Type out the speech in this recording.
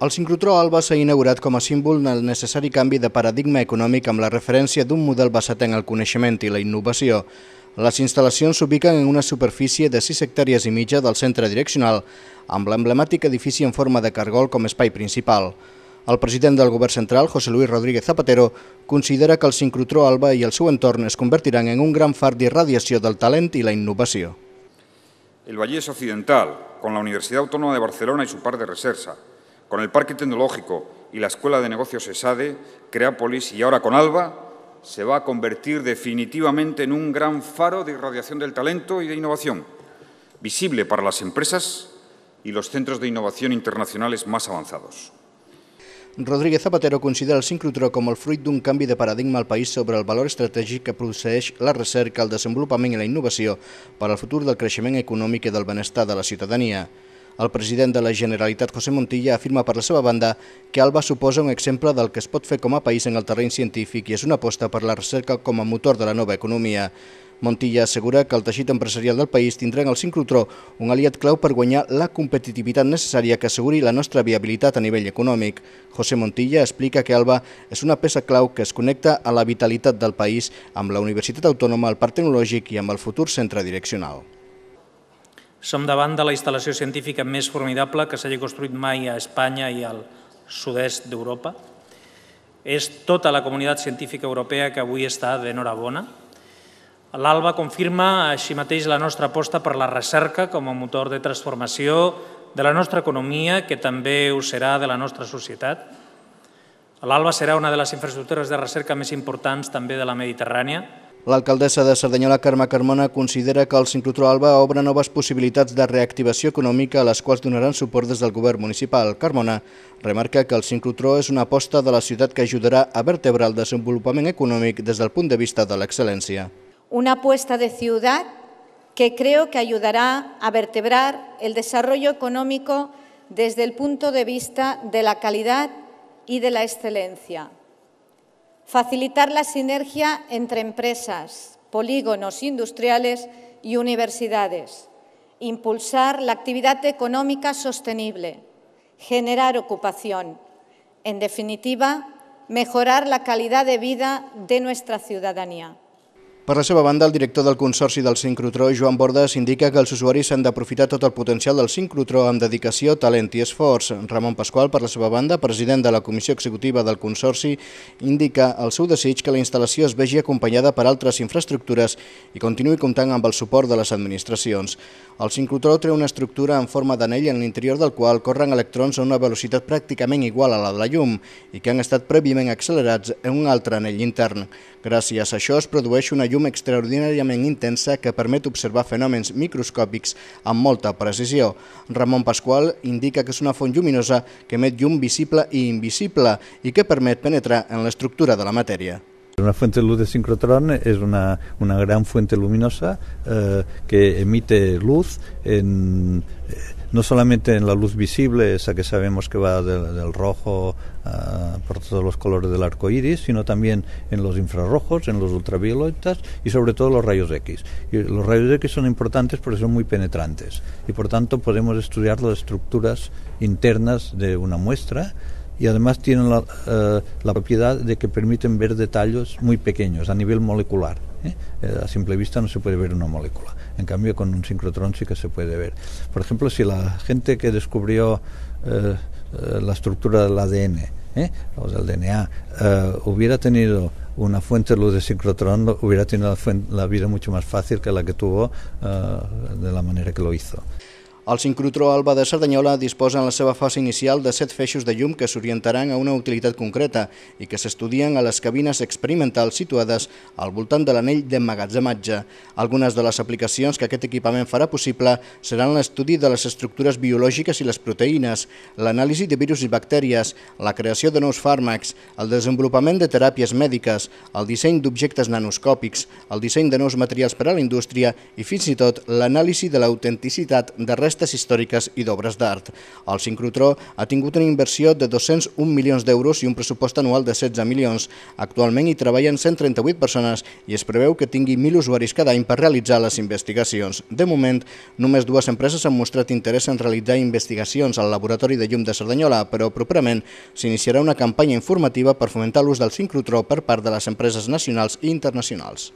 El sincrotró Alba s'ha inaugurat com a símbol del necessari canvi de paradigma econòmic amb la referència d'un model basat en el coneixement i la innovació. Les instal·lacions s'ubiquen en una superfície de 6 hectàrees i mitja del centre direccional, amb l'emblemàtic edifici en forma de cargol com a espai principal. El president del govern central, José Luis Rodríguez Zapatero, considera que el sincrotró Alba i el seu entorn es convertiran en un gran far d'irradiació del talent i la innovació. El Vallès Occidental, con la Universitat Autònoma de Barcelona i su par de reserva, Con el Parque Tecnológico y la Escuela de Negocios ESADE, Creápolis y ahora con ALBA, se va a convertir definitivamente en un gran faro de irradiación del talento y de innovación, visible para las empresas y los centros de innovación internacionales más avanzados. Rodríguez Zapatero considera el sincrotró como el fruto de un cambio de paradigma al país sobre el valor estratégico que produce la recerca, el desenvolupament y la innovación para el futuro del crecimiento económico y del bienestar de la ciudadanía. El president de la Generalitat, José Montilla, afirma per la seva banda que Alba suposa un exemple del que es pot fer com a país en el terreny científic i és una aposta per la recerca com a motor de la nova economia. Montilla assegura que el teixit empresarial del país tindrà en el sincrotró un aliat clau per guanyar la competitivitat necessària que asseguri la nostra viabilitat a nivell econòmic. José Montilla explica que Alba és una peça clau que es connecta a la vitalitat del país amb la Universitat Autònoma, el Parc Tecnològic i amb el futur centre direccional. Som davant de la instal·lació científica més formidable que s'hagi construït mai a Espanya i al sud-est d'Europa. És tota la comunitat científica europea que avui està d'enhorabona. L'ALBA confirma així mateix la nostra aposta per la recerca com a motor de transformació de la nostra economia, que també ho serà de la nostra societat. L'ALBA serà una de les infraestructures de recerca més importants també de la Mediterrània, L'alcaldessa de Cerdanyola, Carme Carmona, considera que el sincrotró Alba obre noves possibilitats de reactivació econòmica a les quals donaran suport des del govern municipal. Carmona remarca que el sincrotró és una aposta de la ciutat que ajudarà a vertebrar el desenvolupament econòmic des del punt de vista de l'excel·lència. Una aposta de ciutat que creo que ayudará a vertebrar el desarrollo económico desde el punto de vista de la calidad y de la excelencia. facilitar la sinergia entre empresas, polígonos industriales y universidades, impulsar la actividad económica sostenible, generar ocupación, en definitiva, mejorar la calidad de vida de nuestra ciudadanía. Per la seva banda, el director del Consorci del Sincrotró, Joan Bordes, indica que els usuaris s'han d'aprofitar tot el potencial del sincrotró amb dedicació, talent i esforç. Ramon Pasqual, per la seva banda, president de la Comissió Executiva del Consorci, indica el seu desig que la instal·lació es vegi acompanyada per altres infraestructures i continuï comptant amb el suport de les administracions. El sincrotró té una estructura en forma d'anell en l'interior del qual corren electrons a una velocitat pràcticament igual a la de la llum i que han estat prèviament accelerats en un altre anell intern. Gràcies a això es produeix una llum llum extraordinàriament intensa que permet observar fenòmens microscòpics amb molta precisió. Ramon Pasqual indica que és una font lluminosa que emet llum visible i invisible i que permet penetrar en l'estructura de la matèria. Una fuente de luz de sincrotrón es una, una gran fuente luminosa eh, que emite luz en, eh, no solamente en la luz visible, esa que sabemos que va del, rojo ah, por todos los colores del arco iris, sino también en los infrarrojos, en los ultravioletas y sobre todo los rayos X. Y los rayos X son importantes porque son muy penetrantes y por tanto podemos estudiar las estructuras internas de una muestra y además tienen eh, la, propiedad de que permiten ver detalles muy pequeños a nivel molecular. ¿eh? Eh, a simple vista no se puede ver una molécula, en cambio con un sincrotrón sí que se puede ver. Por ejemplo, si la gente que descubrió la estructura del ADN o del DNA hubiera tenido una fuente de luz de sincrotrón, hubiera tenido la vida mucho más fácil que la que tuvo de la manera que lo hizo. El sincrotró Alba de Cerdanyola disposa en la seva fase inicial de set feixos de llum que s'orientaran a una utilitat concreta i que s'estudien a les cabines experimentals situades al voltant de l'anell d'emmagatzematge. Algunes de les aplicacions que aquest equipament farà possible seran l'estudi de les estructures biològiques i les proteïnes, l'anàlisi de virus i bactèries, la creació de nous fàrmacs, el desenvolupament de teràpies mèdiques, el disseny d'objectes nanoscòpics, el disseny de nous materials per a la indústria i fins i tot l'anàlisi de l'autenticitat de restes restes històriques i d'obres d'art. El sincrotró ha tingut una inversió de 201 milions d'euros i un pressupost anual de 16 milions. Actualment hi treballen 138 persones i es preveu que tingui 1.000 usuaris cada any per realitzar les investigacions. De moment, només dues empreses han mostrat interès en realitzar investigacions al Laboratori de Llum de Cerdanyola, però properament s'iniciarà una campanya informativa per fomentar l'ús del sincrotró per part de les empreses nacionals i internacionals.